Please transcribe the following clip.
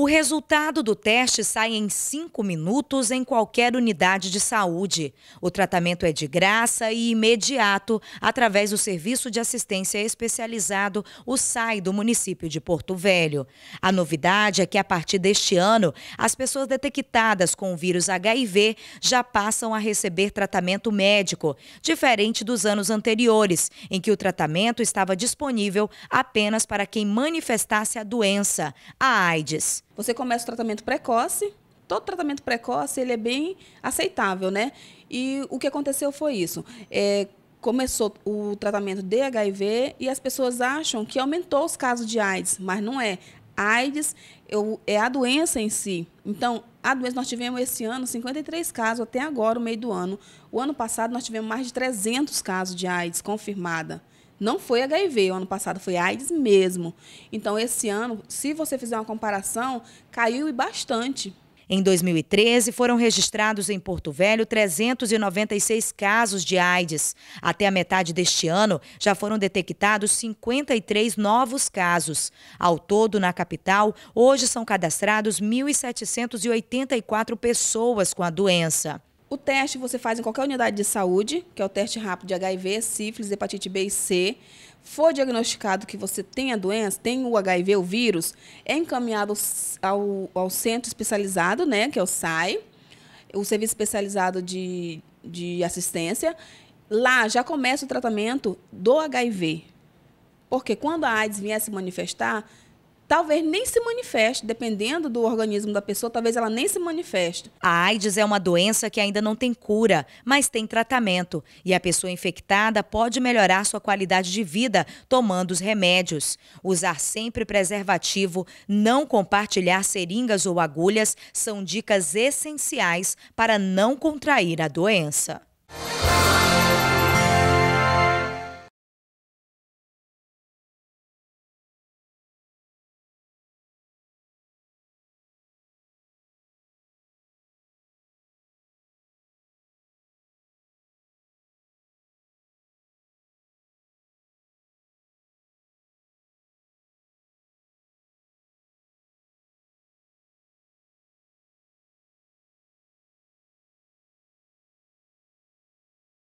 O resultado do teste sai em cinco minutos em qualquer unidade de saúde. O tratamento é de graça e imediato através do Serviço de Assistência Especializado, o SAI, do município de Porto Velho. A novidade é que, a partir deste ano, as pessoas detectadas com o vírus HIV já passam a receber tratamento médico, diferente dos anos anteriores, em que o tratamento estava disponível apenas para quem manifestasse a doença, a AIDS. Você começa o tratamento precoce, todo tratamento precoce ele é bem aceitável, né? E o que aconteceu foi isso. É, começou o tratamento de HIV e as pessoas acham que aumentou os casos de AIDS, mas não é. AIDS é a doença em si. Então, a doença nós tivemos esse ano 53 casos até agora, o meio do ano. O ano passado nós tivemos mais de 300 casos de AIDS confirmada. Não foi HIV, o ano passado foi AIDS mesmo. Então, esse ano, se você fizer uma comparação, caiu bastante. Em 2013, foram registrados em Porto Velho 396 casos de AIDS. Até a metade deste ano, já foram detectados 53 novos casos. Ao todo, na capital, hoje são cadastrados 1.784 pessoas com a doença. O teste você faz em qualquer unidade de saúde, que é o teste rápido de HIV, sífilis, hepatite B e C. For diagnosticado que você tem a doença, tem o HIV, o vírus, é encaminhado ao, ao centro especializado, né, que é o SAI, o Serviço Especializado de, de Assistência. Lá já começa o tratamento do HIV. Porque quando a AIDS vier se manifestar, talvez nem se manifeste, dependendo do organismo da pessoa, talvez ela nem se manifeste. A AIDS é uma doença que ainda não tem cura, mas tem tratamento, e a pessoa infectada pode melhorar sua qualidade de vida tomando os remédios. Usar sempre preservativo, não compartilhar seringas ou agulhas são dicas essenciais para não contrair a doença.